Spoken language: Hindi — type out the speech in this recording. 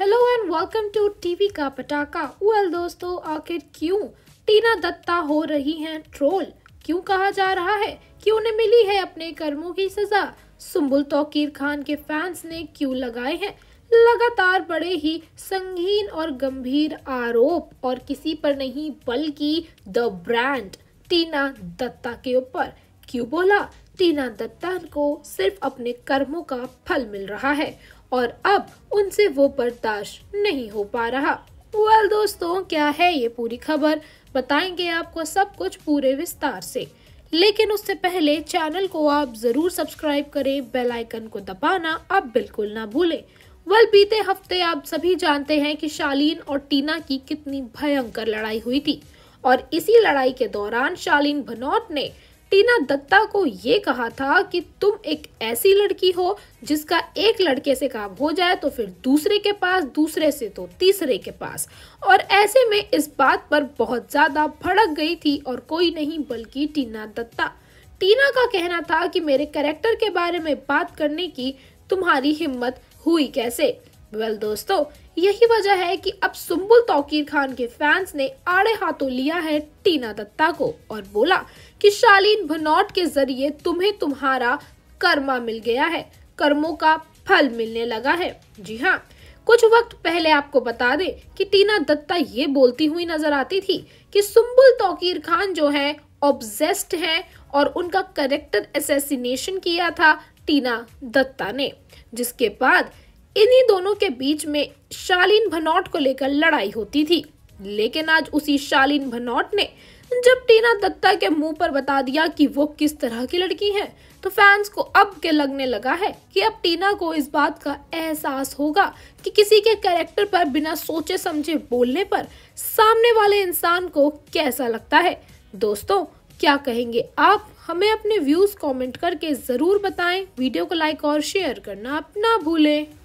hello and welcome to TV का पटाका वेल दोस्तों आखिर क्यों टीना दत्ता हो रही हैं ट्रोल क्यों कहा जा रहा है कि उन्हें मिली है अपने कर्मों की सजा सुम्बुल तोकीर खान के फैंस ने क्यों लगाए हैं लगातार बड़े ही संगीन और गंभीर आरोप और किसी पर नहीं बल्कि द ब्रांड टीना दत्ता के ऊपर क्यों बोला टीना दत्ता को सिर्फ अपने कर्मों का फल मिल रहा है और अब उनसे वो बर्दाश्त नहीं हो पा रहा वेल well, दोस्तों क्या है ये पूरी खबर बताएंगे आपको सब कुछ पूरे विस्तार से लेकिन उससे पहले चैनल को आप ज़रूर सब्सक्राइब करें बेल आइकन को दबाना आप बिल्कुल ना भूलें वेल बीते हफ्ते आप सभी जानते हैं कि शालीन और टीना की कितनी भयंकर लड़ाई हुई थी और इसी लड़ाई के दौरान शालीन भनौट ने टीना दत्ता को ये कहा था कि तुम एक ऐसी लड़की हो जिसका एक लड़के से काम हो जाए तो फिर दूसरे के पास दूसरे से तो तीसरे के पास और ऐसे में इस बात पर बहुत ज़्यादा भड़क गई थी और कोई नहीं बल्कि टीना दत्ता टीना का कहना था कि मेरे कैरेक्टर के बारे में बात करने की तुम्हारी हिम्मत हुई कैसे वेल well, दोस्तों यही वजह है कि अब सुम्बुल तौकीर खान के फैंस ने आड़े हाथों लिया है टीना दत्ता को और बोला कि शालीन भनौट के जरिए तुम्हें तुम्हारा कर्मा मिल गया है कर्मों का फल मिलने लगा है जी हाँ कुछ वक्त पहले आपको बता दे कि टीना दत्ता ये बोलती हुई नजर आती थी कि सुम्बुल तौकीर खान जो है ऑब्जेस्ट है और उनका करेक्टर एसेसिनेशन किया था टीना दत्ता ने जिसके बाद इन्हीं दोनों के बीच में शालीन भनौट को लेकर लड़ाई होती थी लेकिन आज उसी शालीन भनौट ने जब टीना दत्ता के मुंह पर बता दिया कि वो किस तरह की लड़की है तो फैंस को अब के लगने लगा है कि अब टीना को इस बात का एहसास होगा कि किसी के कैरेक्टर पर बिना सोचे समझे बोलने पर सामने वाले इंसान को कैसा लगता है दोस्तों क्या कहेंगे आप हमें अपने व्यूज कमेंट करके जरूर बताएं वीडियो को लाइक और शेयर करना अपना ना भूलें